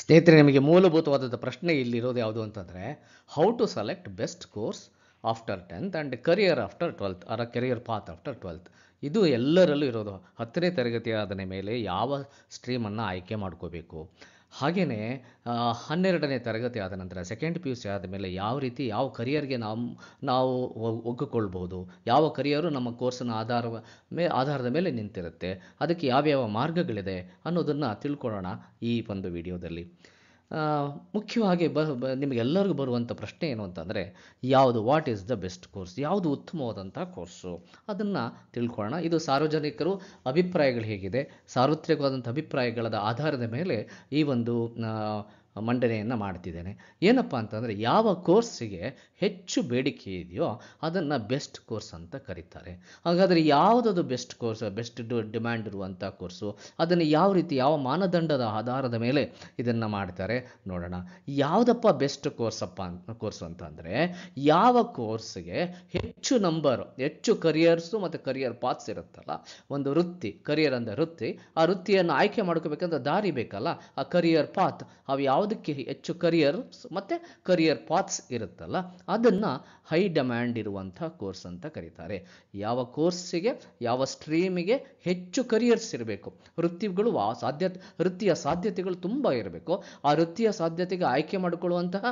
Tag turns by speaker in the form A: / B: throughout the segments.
A: ಸ್ನೇಹಿತರೆ ನಿಮಗೆ ಮೂಲಭೂತವಾದಂಥ ಪ್ರಶ್ನೆ ಇಲ್ಲಿರೋದು ಯಾವುದು ಅಂತಂದರೆ how to select best course after tenth and career after twelfth or career path after twelfth ಇದು ಎಲ್ಲರಲ್ಲೂ ಇರೋದು ಹತ್ತನೇ ತರಗತಿ ಮೇಲೆ ಯಾವ ಸ್ಟ್ರೀಮನ್ನು ಆಯ್ಕೆ ಮಾಡ್ಕೋಬೇಕು ಹಾಗೆಯೇ ಹನ್ನೆರಡನೇ ತರಗತಿ ಆದ ನಂತರ ಸೆಕೆಂಡ್ ಪಿ ಯು ಸಿ ಆದ ಮೇಲೆ ಯಾವ ರೀತಿ ಯಾವ ಕರಿಯರ್ಗೆ ನಾವು ನಾವು ಒಗ್ಗಿಕೊಳ್ಬೋದು ಯಾವ ಕರಿಯರು ನಮ್ಮ ಕೋರ್ಸಿನ ಆಧಾರ ಮೇ ಆಧಾರದ ಮೇಲೆ ನಿಂತಿರುತ್ತೆ ಅದಕ್ಕೆ ಯಾವ್ಯಾವ ಮಾರ್ಗಗಳಿದೆ ಅನ್ನೋದನ್ನು ತಿಳ್ಕೊಳ್ಳೋಣ ಈ ಒಂದು ವಿಡಿಯೋದಲ್ಲಿ ಮುಖ್ಯವಾಗಿ ಬ ಬ ನಿಮಗೆಲ್ಲರಿಗೂ ಬರುವಂಥ ಪ್ರಶ್ನೆ ಏನು ಅಂತಂದರೆ ಯಾವುದು what is the best course ಯಾವುದು ಉತ್ತಮವಾದಂಥ ಕೋರ್ಸು ಅದನ್ನು ತಿಳ್ಕೊಳ್ಳೋಣ ಇದು ಸಾರ್ವಜನಿಕರು ಅಭಿಪ್ರಾಯಗಳು ಹೇಗಿದೆ ಸಾರ್ವತ್ರಿಕವಾದಂಥ ಅಭಿಪ್ರಾಯಗಳ ಆಧಾರದ ಮೇಲೆ ಈ ಒಂದು ಮಂಡನೆಯನ್ನು ಮಾಡ್ತಿದ್ದೇನೆ ಏನಪ್ಪ ಅಂತಂದರೆ ಯಾವ ಕೋರ್ಸಿಗೆ ಹೆಚ್ಚು ಬೇಡಿಕೆ ಇದೆಯೋ ಅದನ್ನು ಬೆಸ್ಟ್ ಕೋರ್ಸ್ ಅಂತ ಕರೀತಾರೆ ಹಾಗಾದರೆ ಯಾವುದದು ಬೆಸ್ಟ್ ಕೋರ್ಸ್ ಬೆಸ್ಟ್ ಡಿಮ್ಯಾಂಡ್ ಇರುವಂಥ ಕೋರ್ಸು ಅದನ್ನು ಯಾವ ರೀತಿ ಯಾವ ಮಾನದಂಡದ ಆಧಾರದ ಮೇಲೆ ಇದನ್ನು ಮಾಡ್ತಾರೆ ನೋಡೋಣ ಯಾವುದಪ್ಪ ಬೆಸ್ಟ್ ಕೋರ್ಸಪ್ಪ ಅಂತ ಕೋರ್ಸು ಅಂತಂದರೆ ಯಾವ ಕೋರ್ಸ್ಗೆ ಹೆಚ್ಚು ನಂಬರ್ ಹೆಚ್ಚು ಕರಿಯರ್ಸು ಮತ್ತು ಕರಿಯರ್ ಪಾತ್ಸ್ ಇರುತ್ತಲ್ಲ ಒಂದು ವೃತ್ತಿ ಕರಿಯರ್ ಅಂದರೆ ವೃತ್ತಿ ಆ ವೃತ್ತಿಯನ್ನು ಆಯ್ಕೆ ಮಾಡ್ಕೋಬೇಕಂದ್ರೆ ದಾರಿ ಬೇಕಲ್ಲ ಆ ಕರಿಯರ್ ಪಾತ್ ಅವು ಯಾವ ಯಾವುದಕ್ಕೆ ಹೆಚ್ಚು ಕರಿಯರ್ಸ್ ಮತ್ತು ಕರಿಯರ್ ಪಾತ್ಸ್ ಇರುತ್ತಲ್ಲ ಅದನ್ನು ಹೈ ಡಿಮ್ಯಾಂಡ್ ಇರುವಂಥ ಕೋರ್ಸ್ ಅಂತ ಕರೀತಾರೆ ಯಾವ ಕೋರ್ಸಿಗೆ ಯಾವ ಸ್ಟ್ರೀಮಿಗೆ ಹೆಚ್ಚು ಕರಿಯರ್ಸ್ ಇರಬೇಕು ವೃತ್ತಿಗಳು ಸಾಧ್ಯ ವೃತ್ತಿಯ ಸಾಧ್ಯತೆಗಳು ತುಂಬ ಇರಬೇಕು ಆ ವೃತ್ತಿಯ ಸಾಧ್ಯತೆಗೆ ಆಯ್ಕೆ ಮಾಡಿಕೊಳ್ಳುವಂತಹ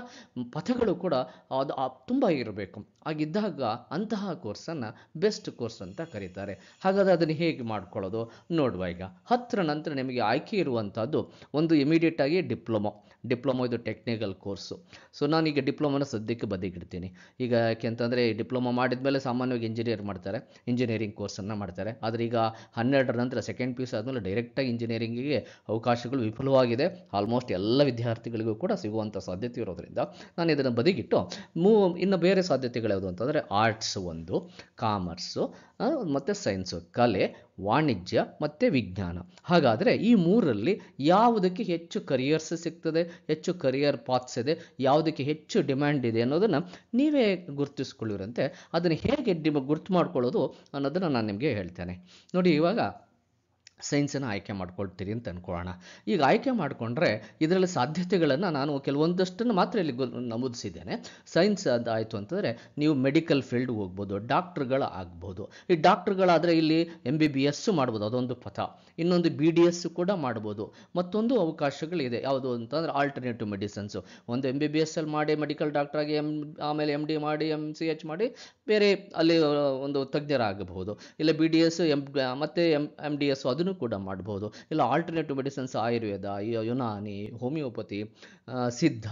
A: ಪಥಗಳು ಕೂಡ ಅದು ತುಂಬ ಇರಬೇಕು ಹಾಗಿದ್ದಾಗ ಅಂತಹ ಕೋರ್ಸನ್ನು ಬೆಸ್ಟ್ ಕೋರ್ಸ್ ಅಂತ ಕರೀತಾರೆ ಹಾಗಾದರೆ ಅದನ್ನು ಹೇಗೆ ಮಾಡ್ಕೊಳ್ಳೋದು ನೋಡುವ ಈಗ ಹತ್ತಿರ ನಂತರ ನಿಮಗೆ ಆಯ್ಕೆ ಇರುವಂಥದ್ದು ಒಂದು ಇಮಿಡಿಯೇಟಾಗಿ ಡಿಪ್ಲೊಮೊ ಡಿಪ್ಲೊಮೊ ಇದು ಟೆಕ್ನಿಕಲ್ ಕೋರ್ಸು ಸೊ ನಾನೀಗ ಡಿಪ್ಲೊಮೊನ ಸದ್ಯಕ್ಕೆ ಬದಿಗಿಡ್ತೀನಿ ಈಗ ಯಾಕೆಂತಂದರೆ ಈ ಡಿಪ್ಲೊಮೊ ಮಾಡಿದ ಮೇಲೆ ಸಾಮಾನ್ಯವಾಗಿ ಇಂಜಿನಿಯರ್ ಮಾಡ್ತಾರೆ ಇಂಜಿನಿಯರಿಂಗ್ ಕೋರ್ಸನ್ನು ಮಾಡ್ತಾರೆ ಆದರೆ ಈಗ ಹನ್ನೆರಡರ ನಂತರ ಸೆಕೆಂಡ್ ಪಿ ಯು ಸಿ ಆದಮೇಲೆ ಡೈರೆಕ್ಟಾಗಿ ಇಂಜಿನಿಯರಿಂಗಿಗೆ ಅವಕಾಶಗಳು ವಿಫಲವಾಗಿದೆ ಆಲ್ಮೋಸ್ಟ್ ಎಲ್ಲ ವಿದ್ಯಾರ್ಥಿಗಳಿಗೂ ಕೂಡ ಸಿಗುವಂಥ ಸಾಧ್ಯತೆ ಇರೋದರಿಂದ ನಾನು ಇದನ್ನು ಬದಿಗಿಟ್ಟು ಮೂ ಇನ್ನು ಬೇರೆ ಸಾಧ್ಯತೆಗಳು ಯಾವುದು ಅಂತಂದರೆ ಆರ್ಟ್ಸ್ ಒಂದು ಕಾಮರ್ಸು ಮತ್ತು ಸೈನ್ಸು ಕಲೆ ವಾಣಿಜ್ಯ ಮತ್ತು ವಿಜ್ಞಾನ ಹಾಗಾದರೆ ಈ ಮೂರರಲ್ಲಿ ಯಾವುದಕ್ಕೆ ಹೆಚ್ಚು ಕರಿಯರ್ಸ್ ಸಿಗ್ತದೆ ಹೆಚ್ಚು ಕರಿಯರ್ ಪಾತ್ಸ್ ಇದೆ ಯಾವುದಕ್ಕೆ ಹೆಚ್ಚು ಡಿಮ್ಯಾಂಡ್ ಇದೆ ಅನ್ನೋದನ್ನು ನೀವೇ ಗುರುತಿಸ್ಕೊಳ್ಳಿರಂತೆ ಅದನ್ನು ಹೇಗೆ ಡಿಮ್ ಗುರ್ತು ಮಾಡ್ಕೊಳ್ಳೋದು ಅನ್ನೋದನ್ನು ನಾನು ನಿಮಗೆ ಹೇಳ್ತೇನೆ ನೋಡಿ ಇವಾಗ ಸೈನ್ಸನ್ನು ಆಯ್ಕೆ ಮಾಡ್ಕೊಳ್ತೀರಿ ಅಂತ ಅಂದ್ಕೊಳ್ಳೋಣ ಈಗ ಆಯ್ಕೆ ಮಾಡಿಕೊಂಡ್ರೆ ಇದರಲ್ಲಿ ಸಾಧ್ಯತೆಗಳನ್ನು ನಾನು ಕೆಲವೊಂದಷ್ಟನ್ನು ಮಾತ್ರ ಇಲ್ಲಿ ನಮೂದಿಸಿದ್ದೇನೆ ಸೈನ್ಸ್ ಅದಾಯಿತು ಅಂತಂದರೆ ನೀವು ಮೆಡಿಕಲ್ ಫೀಲ್ಡ್ ಹೋಗ್ಬೋದು ಡಾಕ್ಟ್ರುಗಳ ಆಗ್ಬೋದು ಈ ಡಾಕ್ಟ್ರುಗಳಾದರೆ ಇಲ್ಲಿ ಎಮ್ ಬಿ ಬಿ ಎಸ್ಸು ಮಾಡ್ಬೋದು ಅದೊಂದು ಪಥ ಇನ್ನೊಂದು ಬಿ ಡಿ ಎಸ್ಸು ಕೂಡ ಮಾಡ್ಬೋದು ಮತ್ತೊಂದು ಅವಕಾಶಗಳಿದೆ ಯಾವುದು ಅಂತಂದರೆ ಆಲ್ಟರ್ನೇಟಿವ್ ಮೆಡಿಸನ್ಸು ಒಂದು ಎಮ್ ಬಿ ಬಿ ಎಸ್ಸಲ್ಲಿ ಅಲ್ಲಿ ಮಾಡಿ ಮೆಡಿಕಲ್ ಡಾಕ್ಟ್ರಾಗಿ ಎಮ್ ಆಮೇಲೆ ಎಮ್ ಡಿ ಮಾಡಿ ಎಮ್ ಸಿ ಎಚ್ ಮಾಡಿ ಬೇರೆ ಅಲ್ಲಿ ಒಂದು ತಜ್ಞರಾಗಬಹುದು ಇಲ್ಲ ಬಿ ಡಿ ಎಸ್ ಎಮ್ ಮತ್ತು ಎಮ್ ಎಮ್ ಡಿ ಎಸ್ ಅದನ್ನು ಕೂಡ ಮಾಡ್ಬೋದು ಇಲ್ಲ alternative medicines Ayurveda Unani homeopathy Siddha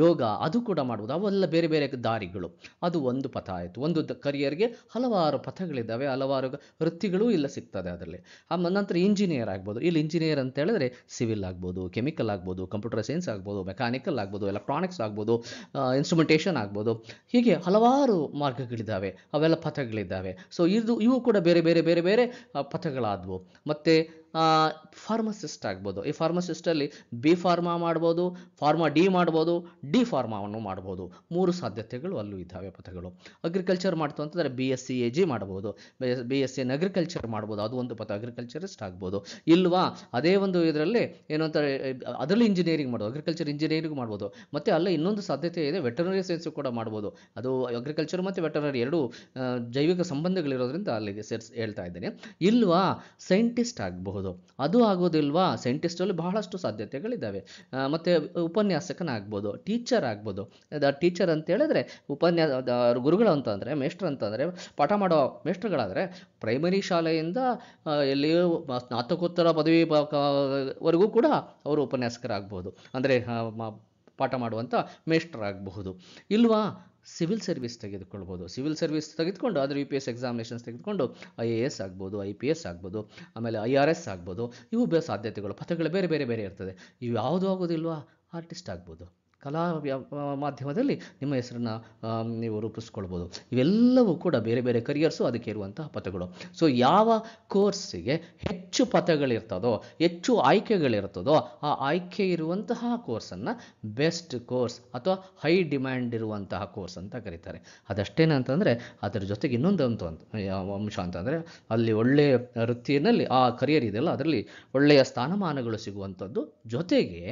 A: yoga ಅದು ಕೂಡ ಮಾಡ್ಬೋದು ಅವೆಲ್ಲ ಬೇರೆ ಬೇರೆ ದಾರಿಗಳು ಅದು ಒಂದು ಪಥ ಆಯಿತು ಒಂದು ಕರಿಯರ್ಗೆ ಹಲವಾರು ಪಥಗಳಿದ್ದಾವೆ ಹಲವಾರು ವೃತ್ತಿಗಳು ಇಲ್ಲ ಸಿಗ್ತದೆ ಅದರಲ್ಲಿ ಆ ನಂತರ ಇಂಜಿನಿಯರ್ ಆಗ್ಬೋದು ಇಲ್ಲಿ ಇಂಜಿನಿಯರ್ ಅಂತ ಹೇಳಿದ್ರೆ ಸಿವಿಲ್ ಆಗ್ಬೋದು ಕೆಮಿಕಲ್ ಆಗ್ಬೋದು ಕಂಪ್ಯೂಟರ್ ಸೈನ್ಸ್ ಆಗ್ಬೋದು ಮೆಕ್ಯಾನಿಕಲ್ ಆಗ್ಬೋದು ಎಲೆಕ್ಟ್ರಾನಿಕ್ಸ್ ಆಗ್ಬೋದು ಇನ್ಸ್ಟ್ರುಮೆಂಟೇಷನ್ ಆಗ್ಬೋದು ಹೀಗೆ ಹಲವಾರು ಮಾರ್ಗಗಳಿದ್ದಾವೆ ಅವೆಲ್ಲ ಪಥಗಳಿದ್ದಾವೆ ಸೊ ಇದು ಇವು ಕೂಡ ಬೇರೆ ಬೇರೆ ಬೇರೆ ಬೇರೆ ಪಥಗಳಾದವು ಮತ್ತು функции ಫಾರ್ಮಸಿಸ್ಟ್ ಆಗ್ಬೋದು ಈ ಫಾರ್ಮಸಿಸ್ಟಲ್ಲಿ ಬಿ ಫಾರ್ಮಾ ಮಾಡ್ಬೋದು ಫಾರ್ಮಾ ಡಿ ಮಾಡ್ಬೋದು ಡಿ ಫಾರ್ಮಾವನ್ನು ಮಾಡ್ಬೋದು ಮೂರು ಸಾಧ್ಯತೆಗಳು ಅಲ್ಲೂ ಇದ್ದಾವೆ ಪಥಗಳು ಅಗ್ರಿಕಲ್ಚರ್ ಮಾಡ್ತು ಅಂತಂದರೆ B S C A G ಮಾಡ್ಬೋದು B S C in agriculture ಮಾಡ್ಬೋದು ಅದು ಒಂದು ಪಥ ಅಗ್ರಿಕಲ್ಚರಿಸ್ಟ್ ಆಗ್ಬೋದು ಇಲ್ವಾ ಅದೇ ಒಂದು ಇದರಲ್ಲಿ ಏನು ಅದರಲ್ಲಿ ಇಂಜಿನಿಯರಿಂಗ್ ಮಾಡ್ಬೋದು ಅಗ್ರಿಕಲ್ಚರ್ ಇಂಜಿನಿಯರಿಂಗ್ ಮಾಡ್ಬೋದು ಮತ್ತು ಅಲ್ಲ ಇನ್ನೊಂದು ಸಾಧ್ಯತೆ ಇದೆ ವೆಟರ್ನರಿ ಸೈನ್ಸು ಕೂಡ ಮಾಡ್ಬೋದು ಅದು ಅಗ್ರಿಕಲ್ಚರ್ ಮತ್ತು ವೆಟರ್ನರಿ ಎರಡು ಜೈವಿಕ ಸಂಬಂಧಗಳಿರೋದ್ರಿಂದ ಅಲ್ಲಿಗೆ ಸೇರಿಸಿ ಹೇಳ್ತಾ ಇದ್ದೇನೆ ಇಲ್ವಾ ಸೈಂಟಿಸ್ಟ್ ಆಗಬಹುದು ಆಗ್ಬೋದು ಅದು ಆಗೋದಿಲ್ವಾ ಸೈಂಟಿಸ್ಟಲ್ಲಿ ಬಹಳಷ್ಟು ಸಾಧ್ಯತೆಗಳಿದ್ದಾವೆ ಮತ್ತು ಉಪನ್ಯಾಸಕನಾಗ್ಬೋದು ಟೀಚರ್ ಆಗ್ಬೋದು ದ ಟೀಚರ್ ಅಂತ ಹೇಳಿದ್ರೆ ಉಪನ್ಯಾಸ ಗುರುಗಳು ಅಂತಂದರೆ ಮೇಷ್ಟ್ರ್ ಅಂತಂದರೆ ಪಾಠ ಮಾಡೋ ಮೇಷ್ಟ್ರುಗಳಾದರೆ ಪ್ರೈಮರಿ ಶಾಲೆಯಿಂದ ಎಲ್ಲಿಯೂ ಸ್ನಾತಕೋತ್ತರ ಪದವಿ ವರೆಗೂ ಕೂಡ ಅವರು ಉಪನ್ಯಾಸಕರಾಗ್ಬೋದು ಅಂದರೆ ಪಾಠ ಮಾಡುವಂಥ ಆಗಬಹುದು ಇಲ್ವಾ ಸಿವಿಲ್ ಸರ್ವಿಸ್ ತೆಗೆದುಕೊಳ್ಬೋದು ಸಿವಿಲ್ ಸರ್ವಿಸ್ ತೆಗೆದುಕೊಂಡು ಆದರೆ ಯು ಪಿ ಎಸ್ ಎಕ್ಸಾಮಿನೇಷನ್ಸ್ ತೆಗೆದುಕೊಂಡು ಐ ಎ ಎಸ್ ಆಗ್ಬೋದು ಐ ಪಿ ಎಸ್ ಆಗ್ಬೋದು ಆಮೇಲೆ ಐ ಆರ್ ಎಸ್ ಆಗ್ಬೋದು ಇವು ಸಾಧ್ಯತೆಗಳು ಪಥಗಳು ಬೇರೆ ಬೇರೆ ಬೇರೆ ಇರ್ತದೆ ಇವು ಯಾವುದೂ ಆಗೋದಿಲ್ವಾ ಆರ್ಟಿಸ್ಟ್ ಆಗ್ಬೋದು ಕಲಾ ಮಾಧ್ಯಮದಲ್ಲಿ ನಿಮ್ಮ ಹೆಸರನ್ನು ನೀವು ರೂಪಿಸ್ಕೊಳ್ಬೋದು ಇವೆಲ್ಲವೂ ಕೂಡ ಬೇರೆ ಬೇರೆ ಕರಿಯರ್ಸು ಅದಕ್ಕೆ ಇರುವಂತಹ ಪಥಗಳು ಸೊ ಯಾವ ಕೋರ್ಸಿಗೆ ಹೆಚ್ಚು ಪಥಗಳಿರ್ತದೋ ಹೆಚ್ಚು ಆಯ್ಕೆಗಳಿರ್ತದೋ ಆ ಆಯ್ಕೆ ಇರುವಂತಹ ಕೋರ್ಸನ್ನು ಬೆಸ್ಟ್ ಕೋರ್ಸ್ ಅಥವಾ ಹೈ ಡಿಮ್ಯಾಂಡ್ ಇರುವಂತಹ ಕೋರ್ಸ್ ಅಂತ ಕರೀತಾರೆ ಅದಷ್ಟೇನಂತಂದರೆ ಅದರ ಜೊತೆಗೆ ಇನ್ನೊಂದು ಅಂತ ಅಂಶ ಅಂತಂದರೆ ಅಲ್ಲಿ ಒಳ್ಳೆಯ ವೃತ್ತಿಯಲ್ಲಿ ಆ ಕರಿಯರ್ ಇದೆಯಲ್ಲ ಅದರಲ್ಲಿ ಒಳ್ಳೆಯ ಸ್ಥಾನಮಾನಗಳು ಸಿಗುವಂಥದ್ದು ಜೊತೆಗೆ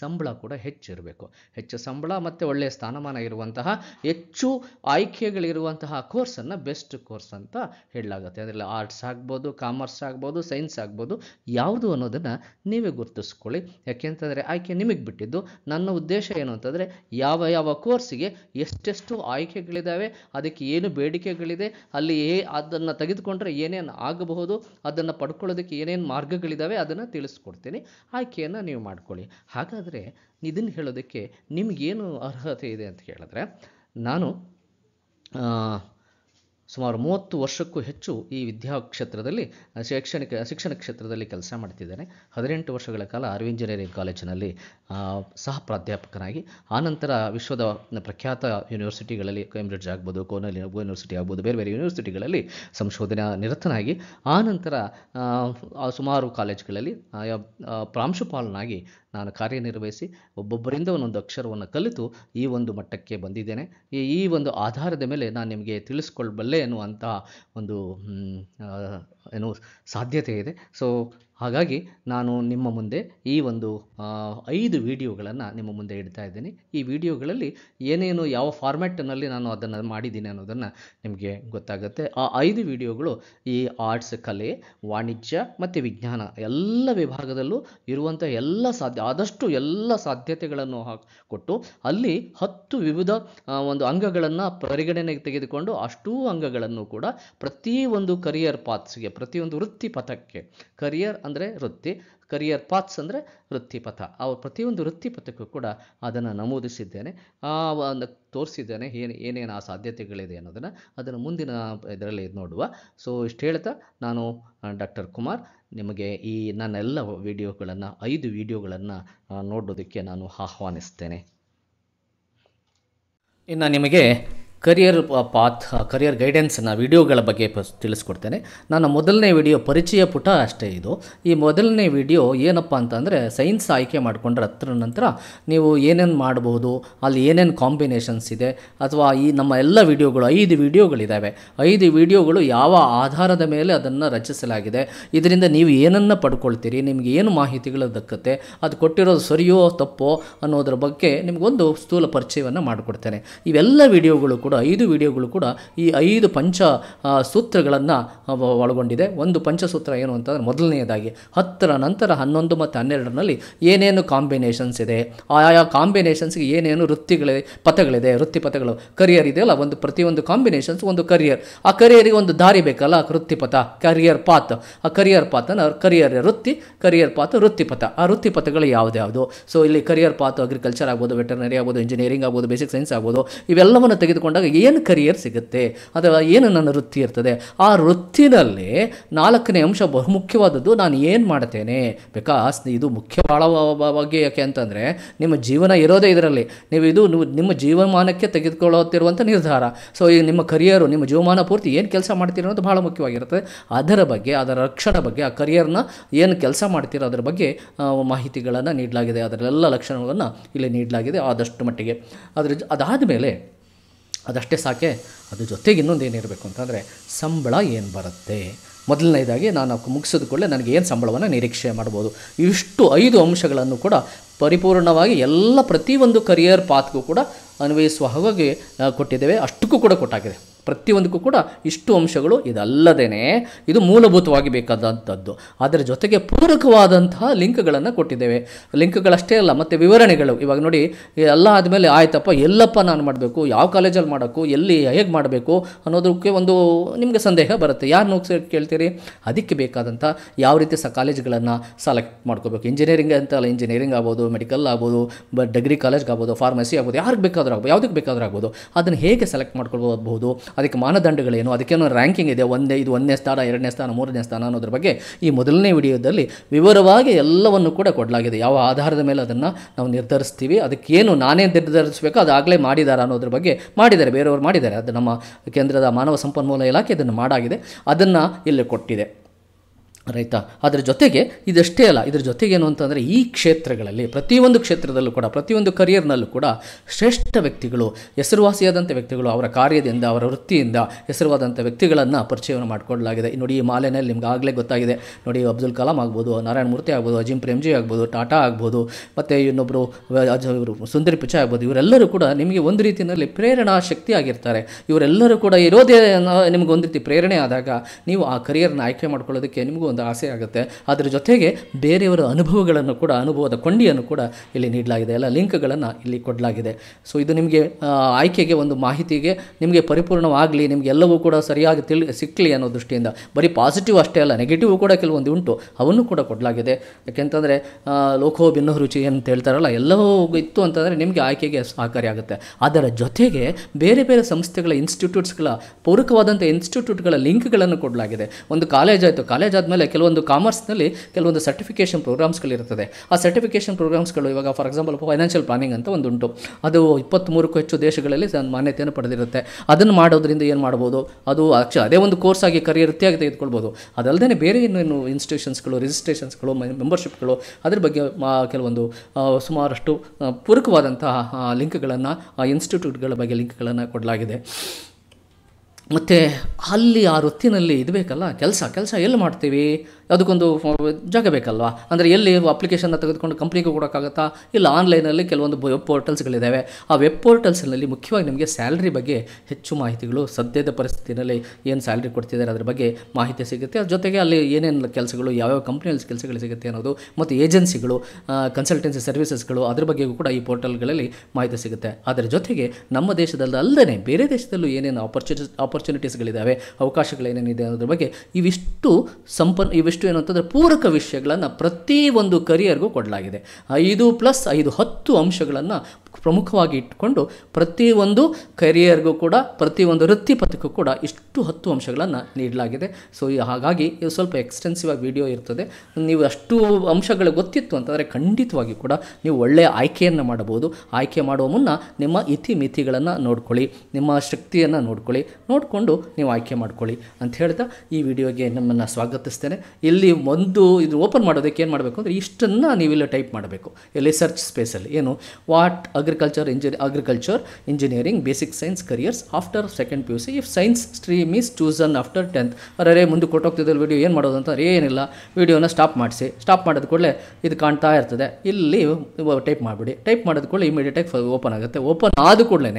A: ಸಂಬಳ ಕೂಡ ಹೆಚ್ಚಿರಬೇಕು ಹೆಚ್ಚು ಸಂಬಳ ಮತ್ತು ಒಳ್ಳೆಯ ಸ್ಥಾನಮಾನ ಇರುವಂತಹ ಹೆಚ್ಚು ಆಯ್ಕೆಗಳಿರುವಂತಹ ಕೋರ್ಸನ್ನು ಬೆಸ್ಟ್ ಕೋರ್ಸ್ ಅಂತ ಹೇಳಲಾಗುತ್ತೆ ಅದರಲ್ಲಿ ಆರ್ಟ್ಸ್ ಆಗ್ಬೋದು ಕಾಮರ್ಸ್ ಆಗ್ಬೋದು ಸೈನ್ಸ್ ಆಗ್ಬೋದು ಯಾವುದು ಅನ್ನೋದನ್ನು ನೀವೇ ಗುರುತಿಸ್ಕೊಳ್ಳಿ ಯಾಕೆಂತಂದರೆ ಆಯ್ಕೆ ನಿಮಗೆ ಬಿಟ್ಟಿದ್ದು ನನ್ನ ಉದ್ದೇಶ ಏನು ಅಂತಂದರೆ ಯಾವ ಯಾವ ಕೋರ್ಸಿಗೆ ಎಷ್ಟೆಷ್ಟು ಆಯ್ಕೆಗಳಿದ್ದಾವೆ ಅದಕ್ಕೆ ಏನು ಬೇಡಿಕೆಗಳಿದೆ ಅಲ್ಲಿ ಏ ಅದನ್ನು ತೆಗೆದುಕೊಂಡ್ರೆ ಏನೇನು ಆಗಬಹುದು ಅದನ್ನು ಪಡ್ಕೊಳ್ಳೋದಕ್ಕೆ ಏನೇನು ಮಾರ್ಗಗಳಿದ್ದಾವೆ ಅದನ್ನು ತಿಳಿಸ್ಕೊಡ್ತೀನಿ ಆಯ್ಕೆಯನ್ನು ನೀವು ಮಾಡ್ಕೊಳ್ಳಿ ಹಾಗಾದರೆ ಇದನ್ನು ಹೇಳೋದಕ್ಕೆ ನಿಮಗೇನು ಅರ್ಹತೆ ಇದೆ ಅಂತ ಹೇಳಿದ್ರೆ ನಾನು ಸುಮಾರು ಮೂವತ್ತು ವರ್ಷಕ್ಕೂ ಹೆಚ್ಚು ಈ ವಿದ್ಯಾ ಕ್ಷೇತ್ರದಲ್ಲಿ ಶೈಕ್ಷಣಿಕ ಶಿಕ್ಷಣ ಕ್ಷೇತ್ರದಲ್ಲಿ ಕೆಲಸ ಮಾಡ್ತಿದ್ದೇನೆ ಹದಿನೆಂಟು ವರ್ಷಗಳ ಕಾಲ ಅರವಿ ಇಂಜಿನಿಯರಿಂಗ್ ಕಾಲೇಜಿನಲ್ಲಿ ಸಹ ಪ್ರಾಧ್ಯಾಪಕನಾಗಿ ಆನಂತರ ವಿಶ್ವದ ಪ್ರಖ್ಯಾತ ಯೂನಿವರ್ಸಿಟಿಗಳಲ್ಲಿ ಕೇಂಬ್ರಿಡ್ಜ್ ಆಗ್ಬೋದು ಕೋನಲ್ ಯೂನಿವರ್ಸಿಟಿ ಆಗ್ಬೋದು ಬೇರೆ ಬೇರೆ ಯೂನಿವರ್ಸಿಟಿಗಳಲ್ಲಿ ಸಂಶೋಧನಾ ನಿರತನಾಗಿ ಆನಂತರ ಸುಮಾರು ಕಾಲೇಜುಗಳಲ್ಲಿ ಪ್ರಾಂಶುಪಾಲನಾಗಿ ನಾನು ಕಾರ್ಯನಿರ್ವಹಿಸಿ ಒಬ್ಬೊಬ್ಬರಿಂದ ಒಂದೊಂದು ಅಕ್ಷರವನ್ನು ಕಲಿತು ಈ ಒಂದು ಮಟ್ಟಕ್ಕೆ ಬಂದಿದ್ದೇನೆ ಈ ಒಂದು ಆಧಾರದ ಮೇಲೆ ನಾನು ನಿಮಗೆ ತಿಳಿಸ್ಕೊಳ್ಬಲ್ಲೆ ಎನ್ನುವಂಥ ಒಂದು ಏನು ಸಾಧ್ಯತೆ ಇದೆ ಸೊ ಹಾಗಾಗಿ ನಾನು ನಿಮ್ಮ ಮುಂದೆ ಈ ಒಂದು ಐದು ವಿಡಿಯೋಗಳನ್ನು ನಿಮ್ಮ ಮುಂದೆ ಇಡ್ತಾ ಇದ್ದೀನಿ ಈ ವಿಡಿಯೋಗಳಲ್ಲಿ ಏನೇನು ಯಾವ ಫಾರ್ಮ್ಯಾಟ್ನಲ್ಲಿ ನಾನು ಅದನ್ನು ಮಾಡಿದ್ದೀನಿ ಅನ್ನೋದನ್ನು ನಿಮಗೆ ಗೊತ್ತಾಗುತ್ತೆ ಆ ಐದು ವಿಡಿಯೋಗಳು ಈ ಆರ್ಟ್ಸ್ ಕಲೆ ವಾಣಿಜ್ಯ ಮತ್ತು ವಿಜ್ಞಾನ ಎಲ್ಲ ವಿಭಾಗದಲ್ಲೂ ಇರುವಂಥ ಎಲ್ಲ ಸಾಧ್ಯ ಆದಷ್ಟು ಎಲ್ಲ ಸಾಧ್ಯತೆಗಳನ್ನು ಹಾಕಿ ಕೊಟ್ಟು ಅಲ್ಲಿ ಹತ್ತು ವಿವಿಧ ಒಂದು ಅಂಗಗಳನ್ನು ಪರಿಗಣನೆಗೆ ತೆಗೆದುಕೊಂಡು ಅಷ್ಟೂ ಅಂಗಗಳನ್ನು ಕೂಡ ಪ್ರತಿಯೊಂದು ಕರಿಯರ್ ಪಾತ್ಸ್ಗೆ ಪ್ರತಿಯೊಂದು ವೃತ್ತಿಪಥಕ್ಕೆ ಕರಿಯರ್ ಅಂದರೆ ವೃತ್ತಿ ಕರಿಯರ್ ಪಾತ್ಸ್ ಅಂದರೆ ವೃತ್ತಿಪಥ ಅವ ಪ್ರತಿಯೊಂದು ವೃತ್ತಿಪಥಕ್ಕೂ ಕೂಡ ಅದನ್ನು ನಮೂದಿಸಿದ್ದೇನೆ ತೋರಿಸಿದ್ದೇನೆ ಏನು ಏನೇನು ಆ ಸಾಧ್ಯತೆಗಳಿದೆ ಅನ್ನೋದನ್ನು ಅದನ್ನು ಮುಂದಿನ ಇದರಲ್ಲಿ ನೋಡುವ ಸೊ ಇಷ್ಟು ಹೇಳ್ತಾ ನಾನು ಡಾಕ್ಟರ್ ಕುಮಾರ್ ನಿಮಗೆ ಈ ನನ್ನೆಲ್ಲ ವಿಡಿಯೋಗಳನ್ನು ಐದು ವಿಡಿಯೋಗಳನ್ನು ನೋಡೋದಕ್ಕೆ ನಾನು ಆಹ್ವಾನಿಸ್ತೇನೆ ಇನ್ನು ನಿಮಗೆ ಕರಿಯರ್ ಪಾತ್ ಕರಿಯರ್ ಗೈಡೆನ್ಸನ್ನು ವಿಡಿಯೋಗಳ ಬಗ್ಗೆ ತಿಳಿಸ್ಕೊಡ್ತೇನೆ ನನ್ನ ಮೊದಲನೇ ವಿಡಿಯೋ ಪರಿಚಯ ಪುಟ ಅಷ್ಟೇ ಇದು ಈ ಮೊದಲನೇ ವಿಡಿಯೋ ಏನಪ್ಪ ಅಂತಂದರೆ ಸೈನ್ಸ್ ಆಯ್ಕೆ ಮಾಡಿಕೊಂಡ್ರೆ ಹತ್ರ ನಂತರ ನೀವು ಏನೇನು ಮಾಡ್ಬೋದು ಅಲ್ಲಿ ಏನೇನು ಕಾಂಬಿನೇಷನ್ಸ್ ಇದೆ ಅಥವಾ ಈ ನಮ್ಮ ಎಲ್ಲ ವಿಡಿಯೋಗಳು ಐದು ವಿಡಿಯೋಗಳಿದ್ದಾವೆ ಐದು ವಿಡಿಯೋಗಳು ಯಾವ ಆಧಾರದ ಮೇಲೆ ಅದನ್ನು ರಚಿಸಲಾಗಿದೆ ಇದರಿಂದ ನೀವು ಏನನ್ನು ಪಡ್ಕೊಳ್ತೀರಿ ನಿಮಗೆ ಏನು ಮಾಹಿತಿಗಳು ದಕ್ಕತ್ತೆ ಅದು ಕೊಟ್ಟಿರೋದು ಸರಿಯೋ ತಪ್ಪೋ ಅನ್ನೋದ್ರ ಬಗ್ಗೆ ನಿಮಗೊಂದು ಸ್ಥೂಲ ಪರಿಚಯವನ್ನು ಮಾಡಿಕೊಡ್ತೇನೆ ಇವೆಲ್ಲ ವಿಡಿಯೋಗಳು ಕೂಡ ಐದು ವಿಡಿಯೋಗಳು ಕೂಡ ಈ ಐದು ಪಂಚ ಸೂತ್ರಗಳನ್ನು ಒಳಗೊಂಡಿದೆ ಒಂದು ಪಂಚಸೂತ್ರ ಏನು ಅಂತಂದರೆ ಮೊದಲನೆಯದಾಗಿ ಹತ್ತರ ನಂತರ ಹನ್ನೊಂದು ಮತ್ತು ಹನ್ನೆರಡರಲ್ಲಿ ಏನೇನು ಕಾಂಬಿನೇಷನ್ಸ್ ಇದೆ ಆಯಾ ಕಾಂಬಿನೇಷನ್ಸ್ಗೆ ಏನೇನು ವೃತ್ತಿಗಳಿದೆ ಪಥಗಳಿದೆ ವೃತ್ತಿಪಥಗಳು ಕರಿಯರ್ ಇದೆಯಲ್ಲ ಒಂದು ಪ್ರತಿಯೊಂದು ಕಾಂಬಿನೇಷನ್ಸ್ ಒಂದು ಕರಿಯರ್ ಆ ಕರಿಯರಿಗೆ ಒಂದು ದಾರಿ ಬೇಕಲ್ಲ ವೃತ್ತಿಪಥ ಕರಿಯರ್ ಪಾತ್ ಆ ಕರಿಯರ್ ಪಾತನ ಕರಿಯರ್ ವೃತ್ತಿ ಕರಿಯರ್ ಪಾತ್ ವೃತ್ತಿಪಥ ಆ ವೃತ್ತಿಪಥಗಳು ಯಾವುದ್ಯಾವುದು ಸೊ ಇಲ್ಲಿ ಕರಿಯರ್ ಪಾತ್ ಅಗ್ರಿಕಲ್ಚರ್ ಆಗ್ಬೋದು ವೆಟರ್ನರಿ ಆಗ್ಬೋದು ಇಂಜಿನಿಯರಿಂಗ್ ಆಗ್ಬೋದು ಬೇಸಿಕ್ ಸೈನ್ಸ್ ಆಗ್ಬೋದು ಇವೆಲ್ಲವನ್ನು ತೆಗೆದುಕೊಂಡು ಮಾಡಿದಾಗ ಏನು ಕರಿಯರ್ ಸಿಗುತ್ತೆ ಅಥವಾ ಏನು ನನ್ನ ವೃತ್ತಿ ಇರ್ತದೆ ಆ ವೃತ್ತಿನಲ್ಲಿ ನಾಲ್ಕನೇ ಅಂಶ ಬಹುಮುಖ್ಯವಾದದ್ದು ನಾನು ಏನು ಮಾಡ್ತೇನೆ ಬಿಕಾಸ್ ಇದು ಮುಖ್ಯ ಯಾಕೆ ಅಂತಂದರೆ ನಿಮ್ಮ ಜೀವನ ಇರೋದೇ ಇದರಲ್ಲಿ ನೀವು ಇದು ನಿಮ್ಮ ಜೀವಮಾನಕ್ಕೆ ತೆಗೆದುಕೊಳ್ಳುತ್ತಿರುವಂಥ ನಿರ್ಧಾರ ಸೊ ಈ ನಿಮ್ಮ ಕರಿಯರು ನಿಮ್ಮ ಜೀವಮಾನ ಪೂರ್ತಿ ಏನು ಕೆಲಸ ಮಾಡ್ತೀರ ಅನ್ನೋದು ಭಾಳ ಮುಖ್ಯವಾಗಿರುತ್ತದೆ ಅದರ ಬಗ್ಗೆ ಅದರ ರಕ್ಷಣೆ ಬಗ್ಗೆ ಆ ಕರಿಯರ್ನ ಏನು ಕೆಲಸ ಮಾಡ್ತೀರೋ ಅದರ ಬಗ್ಗೆ ಮಾಹಿತಿಗಳನ್ನು ನೀಡಲಾಗಿದೆ ಅದರಲ್ಲೆಲ್ಲ ಲಕ್ಷಣಗಳನ್ನು ಇಲ್ಲಿ ನೀಡಲಾಗಿದೆ ಆದಷ್ಟು ಮಟ್ಟಿಗೆ ಅದರ ಅದಾದ ಮೇಲೆ ಅದಷ್ಟೇ ಸಾಕೆ ಅದ್ರ ಜೊತೆಗೆ ಇನ್ನೊಂದು ಏನಿರಬೇಕು ಅಂತಂದರೆ ಸಂಬಳ ಏನು ಬರುತ್ತೆ ಮೊದಲನೇದಾಗಿ ನಾನು ಮುಗಿಸಿದ ಕೂಡಲೇ ನನಗೆ ಏನು ಸಂಬಳವನ್ನು ನಿರೀಕ್ಷೆ ಮಾಡ್ಬೋದು ಇಷ್ಟು ಐದು ಅಂಶಗಳನ್ನು ಕೂಡ ಪರಿಪೂರ್ಣವಾಗಿ ಎಲ್ಲ ಪ್ರತಿಯೊಂದು ಕರಿಯರ್ ಪಾತ್ಗೂ ಕೂಡ ಅನ್ವಯಿಸುವ ಹಾಗಾಗಿ ಕೊಟ್ಟಿದ್ದೇವೆ ಅಷ್ಟಕ್ಕೂ ಕೂಡ ಕೊಟ್ಟಾಗಿದೆ ಪ್ರತಿಯೊಂದಕ್ಕೂ ಕೂಡ ಇಷ್ಟು ಅಂಶಗಳು ಇದಲ್ಲದೇ ಇದು ಮೂಲಭೂತವಾಗಿ ಬೇಕಾದಂಥದ್ದು ಅದರ ಜೊತೆಗೆ ಪೂರಕವಾದಂತಹ ಲಿಂಕ್ಗಳನ್ನು ಕೊಟ್ಟಿದ್ದೇವೆ ಲಿಂಕ್ಗಳಷ್ಟೇ ಅಲ್ಲ ಮತ್ತು ವಿವರಣೆಗಳು ಇವಾಗ ನೋಡಿ ಎಲ್ಲ ಆದಮೇಲೆ ಆಯ್ತಪ್ಪ ಎಲ್ಲಪ್ಪ ನಾನು ಮಾಡಬೇಕು ಯಾವ ಕಾಲೇಜಲ್ಲಿ ಮಾಡೋಕ್ಕೂ ಎಲ್ಲಿ ಹೇಗೆ ಮಾಡಬೇಕು ಅನ್ನೋದಕ್ಕೆ ಒಂದು ನಿಮಗೆ ಸಂದೇಹ ಬರುತ್ತೆ ಯಾರು ನೋಗಿ ಕೇಳ್ತೀರಿ ಅದಕ್ಕೆ ಬೇಕಾದಂಥ ಯಾವ ರೀತಿ ಸಹ ಕಾಲೇಜ್ಗಳನ್ನು ಸೆಲೆಕ್ಟ್ ಮಾಡ್ಕೋಬೇಕು ಇಂಜಿನಿಯರಿಂಗ್ ಅಂತ ಅಲ್ಲ ಇಂಜಿನಿಯರಿಂಗ್ ಆಗ್ಬೋದು ಮೆಡಿಕಲ್ ಆಗ್ಬೋದು ಬ ಡಿಗ್ರಿ ಕಾಲೇಜ್ಗೆ ಆಗ್ಬೋದು ಫಾರ್ಮಸಿ ಆಗ್ಬೋದು ಯಾರಿಗೆ ಬೇಕಾದ್ರೂ ಆಗ್ಬೋದು ಯಾವುದಕ್ಕೆ ಬೇಕಾದ್ರೂ ಆಗ್ಬೋದು ಅದನ್ನು ಹೇಗೆ ಸೆಲೆಕ್ಟ್ ಮಾಡ್ಕೊಳ್ಬೋದು ಅದಕ್ಕೆ ಮಾನದಂಡಗಳೇನು ಅದಕ್ಕೇನೋ ರ್ಯಾಂಕಿಂಗ್ ಇದೆ ಒಂದೇ ಇದು ಒಂದನೇ ಸ್ಥಾನ ಎರಡನೇ ಸ್ಥಾನ ಮೂರನೇ ಸ್ಥಾನ ಅನ್ನೋದ್ರ ಬಗ್ಗೆ ಈ ಮೊದಲನೇ ವಿಡಿಯೋದಲ್ಲಿ ವಿವರವಾಗಿ ಎಲ್ಲವನ್ನು ಕೂಡ ಕೊಡಲಾಗಿದೆ ಯಾವ ಆಧಾರದ ಮೇಲೆ ಅದನ್ನು ನಾವು ನಿರ್ಧರಿಸ್ತೀವಿ ಅದಕ್ಕೇನು ನಾನೇ ನಿರ್ಧರಿಸಬೇಕು ಅದಾಗಲೇ ಮಾಡಿದ್ದಾರೆ ಅನ್ನೋದ್ರ ಬಗ್ಗೆ ಮಾಡಿದ್ದಾರೆ ಬೇರೆಯವರು ಮಾಡಿದ್ದಾರೆ ಅದು ನಮ್ಮ ಕೇಂದ್ರದ ಮಾನವ ಸಂಪನ್ಮೂಲ ಇಲಾಖೆ ಇದನ್ನು ಮಾಡಾಗಿದೆ ಅದನ್ನು ಇಲ್ಲಿ ಕೊಟ್ಟಿದೆ ರೈತ ಅದರ ಜೊತೆಗೆ ಇದಷ್ಟೇ ಅಲ್ಲ ಇದರ ಜೊತೆಗೆ ಏನು ಅಂತಂದರೆ ಈ ಕ್ಷೇತ್ರಗಳಲ್ಲಿ ಪ್ರತಿಯೊಂದು ಕ್ಷೇತ್ರದಲ್ಲೂ ಕೂಡ ಪ್ರತಿಯೊಂದು ಕರಿಯರ್ನಲ್ಲೂ ಕೂಡ ಶ್ರೇಷ್ಠ ವ್ಯಕ್ತಿಗಳು ಹೆಸರುವಾಸಿಯಾದಂಥ ವ್ಯಕ್ತಿಗಳು ಅವರ ಕಾರ್ಯದಿಂದ ಅವರ ವೃತ್ತಿಯಿಂದ ಹೆಸರುವಾದಂಥ ವ್ಯಕ್ತಿಗಳನ್ನು ಪರಿಚಯವನ್ನು ಮಾಡಿಕೊಡಲಾಗಿದೆ ನೋಡಿ ಈ ಮಾಲೆನಲ್ಲಿ ನಿಮ್ಗೆ ಆಗಲೇ ಗೊತ್ತಾಗಿದೆ ನೋಡಿ ಅಬ್ದುಲ್ ಕಲಾಂ ಆಗ್ಬೋದು ನಾರಾಯಣ ಮೂರ್ತಿ ಆಗ್ಬೋದು ಅಜಿಂ ಪ್ರೇಮ್ಜಿ ಆಗ್ಬೋದು ಟಾಟಾ ಆಗ್ಬೋದು ಮತ್ತು ಇನ್ನೊಬ್ಬರು ಇವರು ಸುಂದರಿ ಪಿಚಾ ಆಗ್ಬೋದು ಇವರೆಲ್ಲರೂ ಕೂಡ ನಿಮಗೆ ಒಂದು ರೀತಿಯಲ್ಲಿ ಪ್ರೇರಣಾ ಶಕ್ತಿ ಆಗಿರ್ತಾರೆ ಇವರೆಲ್ಲರೂ ಕೂಡ ಇರೋದೇ ನಿಮಗೆ ಒಂದು ರೀತಿ ಪ್ರೇರಣೆ ಆದಾಗ ನೀವು ಆ ಕರಿಯರ್ನ ಆಯ್ಕೆ ಮಾಡ್ಕೊಳ್ಳೋದಕ್ಕೆ ನಿಮಗೂ ಒಂದು ಆಸೆ ಆಗುತ್ತೆ ಅದರ ಜೊತೆಗೆ ಬೇರೆಯವರ ಅನುಭವಗಳನ್ನು ಕೂಡ ಅನುಭವದ ಕೊಂಡಿಯನ್ನು ಕೂಡ ಇಲ್ಲಿ ನೀಡಲಾಗಿದೆ ಎಲ್ಲ ಲಿಂಕ್ಗಳನ್ನು ಇಲ್ಲಿ ಕೊಡಲಾಗಿದೆ ಸೊ ಇದು ನಿಮಗೆ ಆಯ್ಕೆಗೆ ಒಂದು ಮಾಹಿತಿಗೆ ನಿಮಗೆ ಪರಿಪೂರ್ಣವಾಗಲಿ ನಿಮಗೆಲ್ಲವೂ ಕೂಡ ಸರಿಯಾಗಿ ತಿಳಿ ಸಿಕ್ಕಲಿ ಅನ್ನೋ ದೃಷ್ಟಿಯಿಂದ ಬರೀ ಪಾಸಿಟಿವ್ ಅಷ್ಟೇ ಅಲ್ಲ ನೆಗೆಟಿವ್ ಕೂಡ ಕೆಲವೊಂದು ಉಂಟು ಅವನ್ನು ಕೂಡ ಕೊಡಲಾಗಿದೆ ಯಾಕೆಂತಂದರೆ ಲೋಕೋ ಭಿನ್ನ ರುಚಿ ಅಂತ ಹೇಳ್ತಾರಲ್ಲ ಎಲ್ಲವೂ ಇತ್ತು ಅಂತಂದರೆ ನಿಮಗೆ ಆಯ್ಕೆಗೆ ಸಹಕಾರಿಯಾಗುತ್ತೆ ಅದರ ಜೊತೆಗೆ ಬೇರೆ ಬೇರೆ ಸಂಸ್ಥೆಗಳ ಇನ್ಸ್ಟಿಟ್ಯೂಟ್ಸ್ಗಳ ಪೂರಕವಾದಂಥ ಇನ್ಸ್ಟಿಟ್ಯೂಟ್ಗಳ ಲಿಂಕ್ಗಳನ್ನು ಕೊಡಲಾಗಿದೆ ಒಂದು ಕಾಲೇಜ್ ಆಯಿತು ಕಾಲೇಜ್ ಆದಮೇಲೆ ಆಮೇಲೆ ಕೆಲವೊಂದು ಕಾಮರ್ಸ್ನಲ್ಲಿ ಕೆಲವೊಂದು ಸರ್ಟಿಫಿಕೇಷನ್ ಪ್ರೋಗ್ರಾಮ್ಸ್ಗಳಿರ್ತದೆ ಆ ಸರ್ಟಿಫಿಕೇಷನ್ ಪ್ರೋಗ್ರಾಮ್ಸ್ಗಳು ಇವಾಗ ಫಾರ್ ಎಕ್ಸಾಂಪಲ್ ಫೈನಾನ್ಷಿಯಲ್ ಪ್ಲಾನಿಂಗ್ ಅಂತ ಒಂದು ಉಂಟು ಅದು ಇಪ್ಪತ್ತ್ಮೂರಕ್ಕೂ ಹೆಚ್ಚು ದೇಶಗಳಲ್ಲಿ ಮಾನ್ಯತೆಯನ್ನು ಪಡೆದಿರುತ್ತೆ ಅದನ್ನು ಮಾಡೋದ್ರಿಂದ ಏನು ಮಾಡ್ಬೋದು ಅದು ಅಕ್ಷ ಅದೇ ಒಂದು ಕೋರ್ಸ್ ಆಗಿ ಕರಿಯರ್ ವೃತ್ತಿಯಾಗಿ ತೆಗೆದುಕೊಳ್ಬೋದು ಅದಲ್ಲದೆ ಬೇರೆ ಇನ್ನೇನು ಇನ್ಸ್ಟಿಟ್ಯೂಷನ್ಸ್ಗಳು ರಿಜಿಸ್ಟ್ರೇಷನ್ಸ್ಗಳು ಮೆಂಬರ್ಶಿಪ್ಗಳು ಅದ್ರ ಬಗ್ಗೆ ಕೆಲವೊಂದು ಸುಮಾರಷ್ಟು ಪೂರಕವಾದಂತಹ ಲಿಂಕ್ಗಳನ್ನು ಇನ್ಸ್ಟಿಟ್ಯೂಟ್ಗಳ ಬಗ್ಗೆ ಲಿಂಕ್ಗಳನ್ನು ಕೊಡಲಾಗಿದೆ ಮತ್ತು ಅಲ್ಲಿ ಆ ವೃತ್ತಿನಲ್ಲಿ ಇದು ಬೇಕಲ್ಲ ಕೆಲಸ ಕೆಲಸ ಎಲ್ಲಿ ಮಾಡ್ತೀವಿ ಅದಕ್ಕೊಂದು ಜಾಗ ಬೇಕಲ್ವಾ ಅಂದರೆ ಎಲ್ಲಿ ಅಪ್ಲಿಕೇಶನ್ನ ತೆಗೆದುಕೊಂಡು ಕಂಪ್ನಿಗೆ ಕೊಡೋಕ್ಕಾಗತ್ತಾ ಇಲ್ಲ ಆನ್ಲೈನಲ್ಲಿ ಕೆಲವೊಂದು ವೆಬ್ ಪೋರ್ಟಲ್ಸ್ಗಳಿದ್ದಾವೆ ಆ ವೆಬ್ ಪೋರ್ಟಲ್ಸ್ನಲ್ಲಿ ಮುಖ್ಯವಾಗಿ ನಿಮಗೆ ಸ್ಯಾಲ್ರಿ ಬಗ್ಗೆ ಹೆಚ್ಚು ಮಾಹಿತಿಗಳು ಸದ್ಯದ ಪರಿಸ್ಥಿತಿಯಲ್ಲಿ ಏನು ಸ್ಯಾಲ್ರಿ ಕೊಡ್ತಿದ್ದಾರೆ ಅದರ ಬಗ್ಗೆ ಮಾಹಿತಿ ಸಿಗುತ್ತೆ ಅದ್ರ ಜೊತೆಗೆ ಅಲ್ಲಿ ಏನೇನು ಕೆಲಸಗಳು ಯಾವ್ಯಾವ ಕಂಪ್ನಿಯಲ್ಲಿ ಕೆಲಸಗಳು ಸಿಗುತ್ತೆ ಅನ್ನೋದು ಮತ್ತು ಏಜೆನ್ಸಿಗಳು ಕನ್ಸಲ್ಟೆನ್ಸಿ ಸರ್ವಿಸಸ್ಗಳು ಅದ್ರ ಬಗ್ಗೆಯೂ ಕೂಡ ಈ ಪೋರ್ಟಲ್ಗಳಲ್ಲಿ ಮಾಹಿತಿ ಸಿಗುತ್ತೆ ಅದರ ಜೊತೆಗೆ ನಮ್ಮ ದೇಶದಲ್ಲಿ ಅಲ್ಲದೆ ಬೇರೆ ದೇಶದಲ್ಲೂ ಏನೇನು ಆಪರ್ಚುನಿಟಿ ಆಪರ್ಚುನಿಟೀಸ್ಗಳಿದ್ದಾವೆ ಏನೇನಿದೆ ಅನ್ನೋದ್ರ ಬಗ್ಗೆ ಇವಿಷ್ಟು ಸಂಪನ್ ಇವಿಷ್ಟು ಏನಂತಂದ್ರೆ ಏನು ಅಂತಂದರೆ ಪೂರಕ ವಿಷಯಗಳನ್ನು ಪ್ರತಿ ಒಂದು ಕರಿಯರ್ಗೂ ಕೊಡಲಾಗಿದೆ ಐದು ಪ್ಲಸ್ ಐದು ಹತ್ತು ಅಂಶಗಳನ್ನು ಪ್ರಮುಖವಾಗಿ ಇಟ್ಟುಕೊಂಡು ಪ್ರತಿಯೊಂದು ಕರಿಯರ್ಗೂ ಕೂಡ ಪ್ರತಿಯೊಂದು ವೃತ್ತಿಪಥಕ್ಕೂ ಕೂಡ ಇಷ್ಟು ಹತ್ತು ಅಂಶಗಳನ್ನು ನೀಡಲಾಗಿದೆ ಸೊ ಹಾಗಾಗಿ ಇದು ಸ್ವಲ್ಪ ಎಕ್ಸ್ಟೆನ್ಸಿವ್ ಆಗಿ ವಿಡಿಯೋ ಇರ್ತದೆ ನೀವು ಅಷ್ಟು ಅಂಶಗಳು ಗೊತ್ತಿತ್ತು ಅಂತಂದರೆ ಖಂಡಿತವಾಗಿ ಕೂಡ ನೀವು ಒಳ್ಳೆಯ ಆಯ್ಕೆಯನ್ನು ಮಾಡಬಹುದು ಆಯ್ಕೆ ಮಾಡುವ ಮುನ್ನ ನಿಮ್ಮ ಇತಿ ಮಿತಿಗಳನ್ನು ನೋಡ್ಕೊಳ್ಳಿ ನಿಮ್ಮ ಶಕ್ತಿಯನ್ನು ನೋಡ್ಕೊಳ್ಳಿ ನೋಡಿಕೊಂಡು ನೀವು ಆಯ್ಕೆ ಮಾಡ್ಕೊಳ್ಳಿ ಅಂತ ಹೇಳ್ತಾ ಈ ವಿಡಿಯೋಗೆ ನಮ್ಮನ್ನು ಸ್ವಾಗತಿಸ್ತೇನೆ ಇಲ್ಲಿ ಒಂದು ಇದು ಓಪನ್ ಮಾಡೋದಕ್ಕೆ ಏನು ಮಾಡಬೇಕು ಅಂದರೆ ಇಷ್ಟನ್ನು ಇಲ್ಲಿ ಟೈಪ್ ಮಾಡಬೇಕು ಇಲ್ಲಿ ಸರ್ಚ್ ಸ್ಪೇಸಲ್ಲಿ ಏನು ವಾಟ್ ಅಗ್ರಿಕಲ್ಚರ್ ಇಂಜಿ agriculture engineering basic science careers after second P U C if science stream is chosen after tenth ಅರೆ ಮುಂದೆ ಕೊಟ್ಟೋಗ್ತಿದ್ದಲ್ಲಿ ವೀಡಿಯೋ ಏನು ಮಾಡೋದು ಅಂತ ಏನಿಲ್ಲ ವೀಡಿಯೋನ ಸ್ಟಾಪ್ ಮಾಡಿಸಿ ಸ್ಟಾಪ್ ಮಾಡಿದ ಕೂಡಲೇ ಇದು ಕಾಣ್ತಾ ಇರ್ತದೆ ಇಲ್ಲಿ ಟೈಪ್ ಮಾಡಿಬಿಡಿ ಟೈಪ್ ಮಾಡಿದ ಕೂಡಲೇ ಇಮಿಡಿಯೇಟಾಗಿ ಓಪನ್ ಆಗುತ್ತೆ ಓಪನ್ ಆದ ಕೂಡಲೇ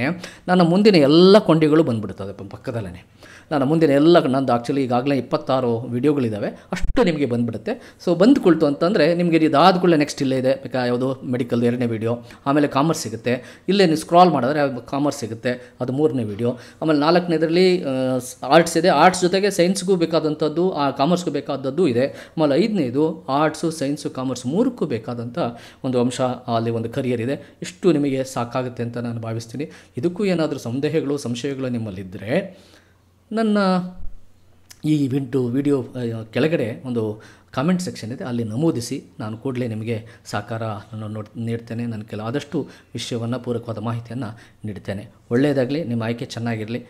A: ನನ್ನ ಮುಂದಿನ ಎಲ್ಲ ಕೊಂಡಿಗಳು ಬಂದುಬಿಡ್ತದೆ ಪಕ್ಕದಲ್ಲೇ ನನ್ನ ಮುಂದಿನ ಎಲ್ಲ ನಂದು ಆ್ಯಕ್ಚುಲಿ ಈಗಾಗಲೇ ಇಪ್ಪತ್ತಾರು ವೀಡಿಯೋಗಳಿದ್ದಾವೆ ಅಷ್ಟು ನಿಮಗೆ ಬಂದುಬಿಡುತ್ತೆ ಸೊ ಬಂದು ಕುಳಿತು ಅಂತಂದರೆ ನಿಮಗೆ ಇದು ಆದ ಕೂಡಲೇ ನೆಕ್ಸ್ಟ್ ಇಲ್ಲೇ ಇದೆ ಯಾವುದು ಮೆಡಿಕಲ್ ಎರಡನೇ ವೀಡಿಯೋ ಆಮೇಲೆ ಕಾಮರ್ಸ್ ಸಿಗುತ್ತೆ ಇಲ್ಲೇ ನೀವು ಸ್ಕ್ರಾಲ್ ಮಾಡಿದ್ರೆ ಕಾಮರ್ಸ್ ಸಿಗುತ್ತೆ ಅದು ಮೂರನೇ ವಿಡಿಯೋ ಆಮೇಲೆ ನಾಲ್ಕನೇದರಲ್ಲಿ ಆರ್ಟ್ಸ್ ಇದೆ ಆರ್ಟ್ಸ್ ಜೊತೆಗೆ ಸೈನ್ಸ್ಗೂ ಬೇಕಾದಂಥದ್ದು ಆ ಕಾಮರ್ಸ್ಗೂ ಬೇಕಾದದ್ದು ಇದೆ ಆಮೇಲೆ ಐದನೇದು ಆರ್ಟ್ಸು ಸೈನ್ಸು ಕಾಮರ್ಸ್ ಮೂರಕ್ಕೂ ಬೇಕಾದಂಥ ಒಂದು ಅಂಶ ಅಲ್ಲಿ ಒಂದು ಕರಿಯರ್ ಇದೆ ಇಷ್ಟು ನಿಮಗೆ ಸಾಕಾಗುತ್ತೆ ಅಂತ ನಾನು ಭಾವಿಸ್ತೀನಿ ಇದಕ್ಕೂ ಏನಾದರೂ ಸಂದೇಹಗಳು ಸಂಶಯಗಳು ನಿಮ್ಮಲ್ಲಿದ್ದರೆ ನನ್ನ ಈ ವಿಂಟು ವಿಡಿಯೋ ಕೆಳಗಡೆ ಒಂದು ಕಾಮೆಂಟ್ ಸೆಕ್ಷನ್ ಇದೆ ಅಲ್ಲಿ ನಮೂದಿಸಿ ನಾನು ಕೂಡಲೇ ನಿಮಗೆ ಸಹಕಾರ ನೋಡ್ ನೀಡ್ತೇನೆ ನಾನು ಕೆಲವಾದಷ್ಟು ವಿಷಯವನ್ನು ಪೂರಕವಾದ ಮಾಹಿತಿಯನ್ನು ನೀಡ್ತೇನೆ ಒಳ್ಳೆಯದಾಗಲಿ ನಿಮ್ಮ ಆಯ್ಕೆ ಚೆನ್ನಾಗಿರಲಿ